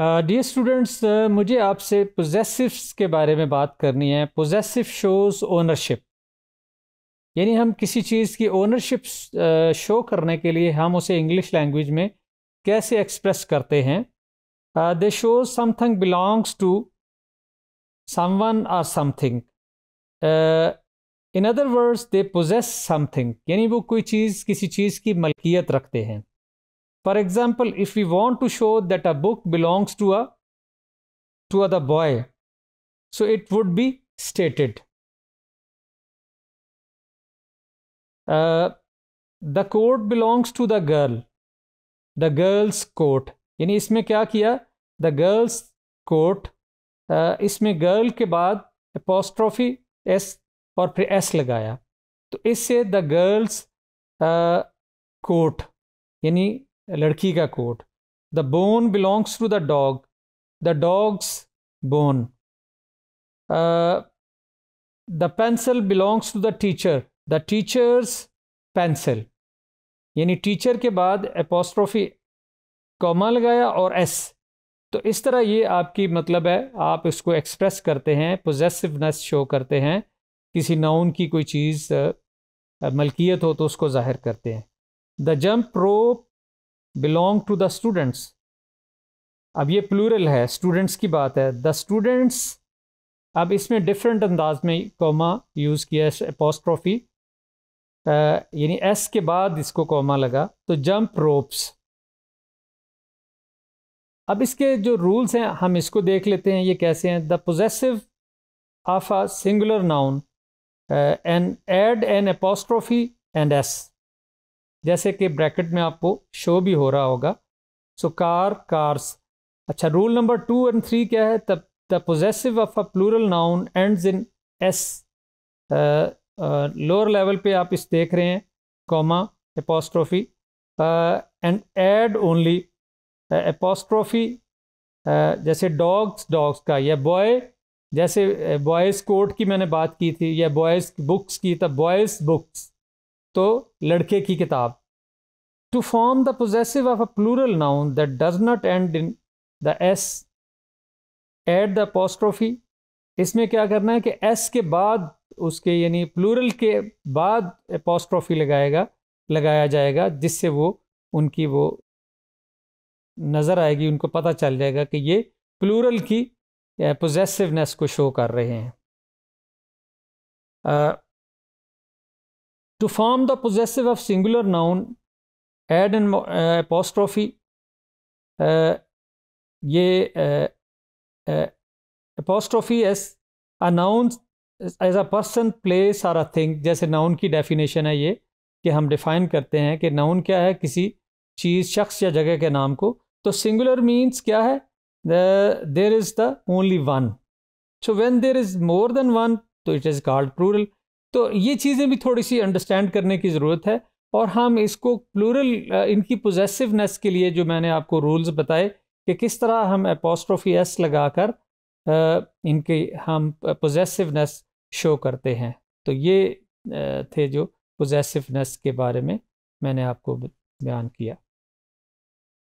Dear uh, students uh, मुझे आपसे possessive के बारे में बात करनी है पोजेसिव शोज़ ओनरशिप यानी हम किसी चीज़ की ओनरशिप शो uh, करने के लिए हम उसे इंग्लिश लैंग्वेज में कैसे एक्सप्रेस करते हैं they show something belongs to someone or something in other words they possess something यानी वो कोई चीज़ किसी चीज़ की मलकियत रखते हैं For example, if we want to show that a book belongs to a to the boy, so it would be stated. Uh, the coat belongs to the girl. The girl's coat. yani isme kya kiya the girl's coat uh isme girl ke baad apostrophe s aur phir s lagaya to isse the girl's uh coat yani लड़की का coat the bone belongs to the dog the dog's bone the pencil belongs to the teacher the teacher's pencil यानी teacher के बाद apostrophe comma लगाया और S तो इस तरह ये आपकी मतलब है आप इसको एक्सप्रेस करते हैं पोजेसिवनेस शो करते हैं किसी नाउन की कोई चीज़ मलकियत uh, हो तो उसको ज़ाहिर करते हैं the jump rope belong to the students अब ये प्लूरल है स्टूडेंट्स की बात है द स्टूडेंट्स अब इसमें डिफरेंट अंदाज में कॉमा यूज़ किया है पोस्ट्रॉफी यानी एस के बाद इसको कॉमा लगा तो जंप रोप्स अब इसके जो रूल्स हैं हम इसको देख लेते हैं ये कैसे हैं the possessive of a singular noun an add an apostrophe and S जैसे कि ब्रैकेट में आपको शो भी हो रहा होगा सो कार कार्स अच्छा rule number two and three क्या है the the possessive of a plural noun ends in S lower level पे आप इस देख रहे हैं comma apostrophe and add only apostrophe जैसे डॉग्स डॉग्स का या बॉय जैसे बॉयज़ uh, कोर्ट की मैंने बात की थी या बॉयज़ बुक्स की तब बॉयज़ बुक्स तो लड़के की किताब to form the possessive of a plural noun that does not end in the S add the apostrophe इसमें क्या करना है कि एस के बाद उसके यानी प्लूरल के बाद पोस्ट्रोफी लगाएगा लगाया जाएगा जिससे वो उनकी वो नज़र आएगी उनको पता चल जाएगा कि ये प्लूरल की पोजेसिवनेस को शो कर रहे हैं To form the possessive of singular noun, add an uh, apostrophe. Uh, ये apostrophe S a noun is as a person place or अ थिंग जैसे नाउन की डेफिनेशन है ये कि हम डिफाइन करते हैं कि नाउन क्या है किसी चीज़ शख्स या जगह के नाम को तो सिंगुलर मीन्स क्या है there is the only one so when there is more than one तो इट इज़ कॉल्ड प्रूरल तो ये चीज़ें भी थोड़ी सी अंडरस्टैंड करने की ज़रूरत है और हम इसको प्लूरल इनकी पोजेसिवनेस के लिए जो मैंने आपको रूल्स बताए कि किस तरह हम एपोस्ट्रोफी एस लगा कर इनकी हम पोजेसिवनेस शो करते हैं तो ये थे जो पोजेसिवनेस के बारे में मैंने आपको बयान किया